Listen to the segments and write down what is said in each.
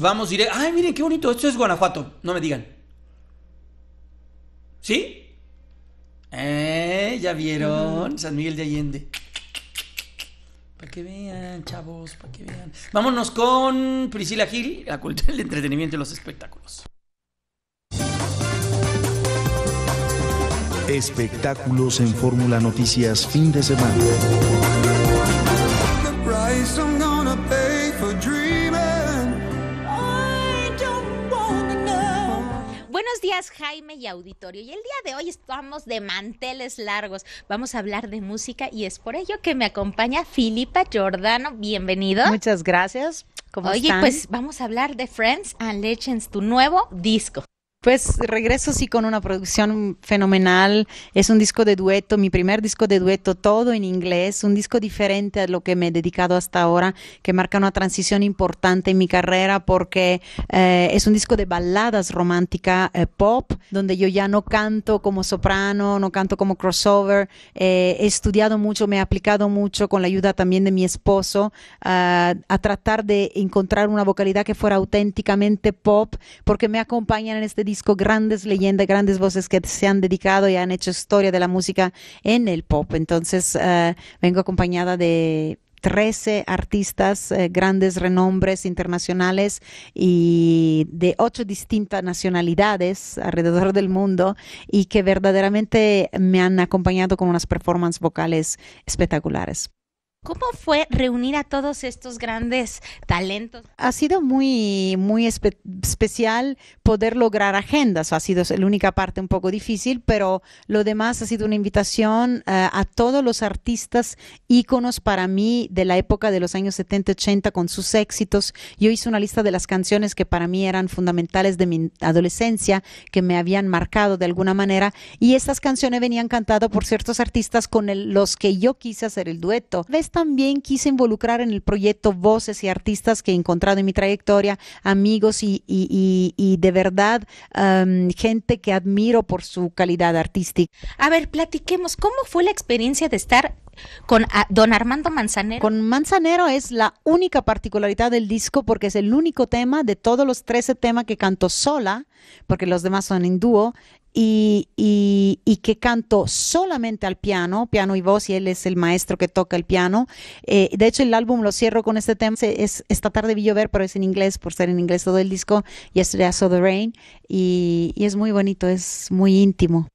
vamos directo. Ay, miren qué bonito, esto es Guanajuato, no me digan. ¿Sí? Eh, ya vieron, San Miguel de Allende. Para que vean, chavos, para que vean. Vámonos con Priscila Gil, la cultura del entretenimiento y los espectáculos. Espectáculos en Fórmula Noticias, fin de semana. Buenos días, Jaime y auditorio. Y el día de hoy estamos de manteles largos. Vamos a hablar de música y es por ello que me acompaña Filipa Giordano. Bienvenido. Muchas gracias. ¿Cómo Oye, pues vamos a hablar de Friends and Legends, tu nuevo disco. Pues regreso sí con una producción fenomenal. Es un disco de dueto, mi primer disco de dueto, todo en inglés, un disco diferente a lo que me he dedicado hasta ahora, que marca una transición importante en mi carrera porque eh, es un disco de baladas romántica eh, pop, donde yo ya no canto como soprano, no canto como crossover. Eh, he estudiado mucho, me he aplicado mucho con la ayuda también de mi esposo ah, a tratar de encontrar una vocalidad que fuera auténticamente pop, porque me acompañan en este disco grandes leyendas, grandes voces que se han dedicado y han hecho historia de la música en el pop. Entonces eh, vengo acompañada de 13 artistas, eh, grandes renombres internacionales y de ocho distintas nacionalidades alrededor del mundo y que verdaderamente me han acompañado con unas performances vocales espectaculares. ¿Cómo fue reunir a todos estos grandes talentos? Ha sido muy, muy especial poder lograr agendas. Ha sido la única parte un poco difícil, pero lo demás ha sido una invitación eh, a todos los artistas íconos para mí de la época de los años 70, 80 con sus éxitos. Yo hice una lista de las canciones que para mí eran fundamentales de mi adolescencia, que me habían marcado de alguna manera. Y estas canciones venían cantadas por ciertos artistas con los que yo quise hacer el dueto también quise involucrar en el proyecto voces y artistas que he encontrado en mi trayectoria, amigos y, de verdad gente que admiro por su calidad artística. A ver, platiquemos, ¿cómo fue la experiencia de estar con ah, don Armando Manzanero. Con Manzanero es la única particularidad del disco porque es el único tema de todos los 13 temas que canto sola, porque los demás son en dúo, y, que canto solamente al piano, piano y voz, y él es el maestro que toca el piano. Eh, de hecho, el álbum lo cierro con este tema. Es, esta tarde vi llover, pero es en inglés, por ser en inglés todo el disco, Yesterday I Saw the Rain, y es muy bonito, es muy íntimo.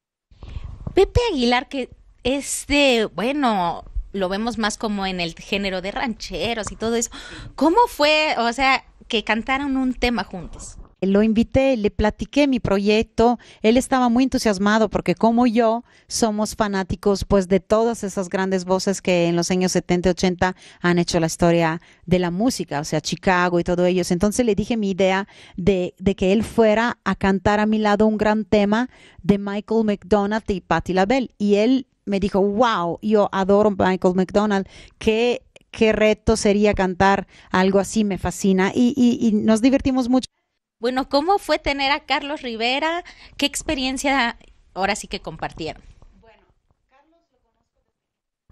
Pepe Aguilar, que este, bueno, lo vemos más como en el género de rancheros y todo eso. ¿Cómo fue, o sea, que cantaron un tema juntos? lo invité, le platiqué mi proyecto, él estaba muy entusiasmado porque como yo somos fanáticos pues de todas esas grandes voces que en los años 70 y 80 han hecho la historia de la música, o sea, Chicago y todo ellos. Entonces le dije mi idea de, que él fuera a cantar a mi lado un gran tema de Michael McDonald y Patti LaBelle y él me dijo, wow, yo adoro Michael McDonald, qué, qué reto sería cantar algo así, me fascina y nos divertimos mucho. Bueno, ¿cómo fue tener a Carlos Rivera? ¿Qué experiencia ahora sí que compartieron?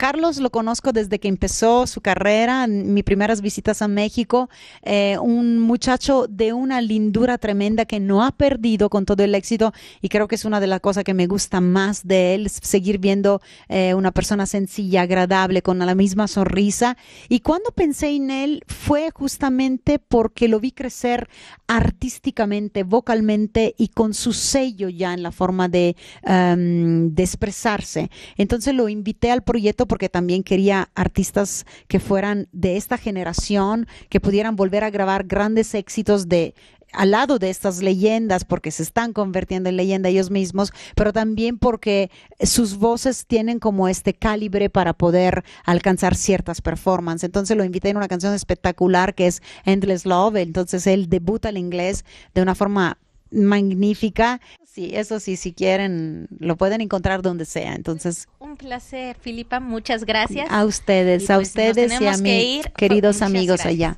Carlos lo conozco desde que empezó su carrera, en mis primeras visitas a México, eh, un muchacho de una lindura tremenda que no ha perdido con todo el éxito y creo que es una de las cosas que me gusta más de él, seguir viendo eh, una persona sencilla, agradable, con la misma sonrisa. Y cuando pensé en él fue justamente porque lo vi crecer artísticamente, vocalmente y con su sello ya en la forma de, em, de expresarse. Entonces lo invité al proyecto porque también quería artistas que fueran de esta generación, que pudieran volver a grabar grandes éxitos de al lado de estas leyendas, porque se están convirtiendo en leyenda ellos mismos, pero también porque sus voces tienen como este calibre para poder alcanzar ciertas performances. Entonces lo invité en una canción espectacular que es Endless Love, entonces él debuta el inglés de una forma magnífica. Sí, eso sí, si quieren, lo pueden encontrar donde sea. Entonces, un placer, Filipa. Muchas gracias. A ustedes, a pues, ustedes y a mis queridos amigos allá.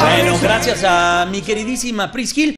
Bueno, gracias a mi queridísima Priscilla.